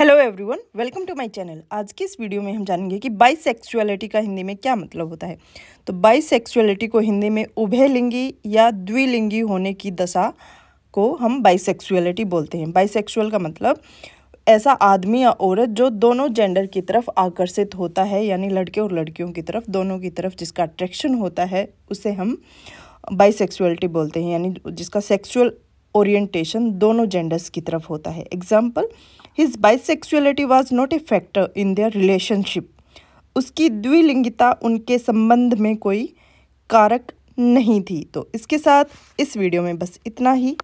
hello everyone welcome to my channel आज की इस वीडियो में हम जानेंगे कि बाइसेक्सुअलिटी का हिंदी में क्या मतलब होता है तो बाइसेक्सुअलिटी को हिंदी में उभयलिंगी या द्विलिंगी होने की दशा को हम बाइसेक्सुअलिटी बोलते हैं बाइसेक्सुअल का मतलब ऐसा आदमी या औरत जो दोनों जेंडर की तरफ आकर्षित होता है यानी लड़के और लड़कियों की तरफ दोनों की तरफ जिसका अट्रैक्शन होता है उसे हम बाइसेक्सुअलिटी बोलते हैं यानी जिसका सेक्सुअल ओरिएंटेशन दोनों जेंडर्स की तरफ होता है example his bisexuality was not a factor in their relationship उसकी द्विलिंगिता उनके संबंध में कोई कारक नहीं थी तो इसके साथ इस वीडियो में बस इतना ही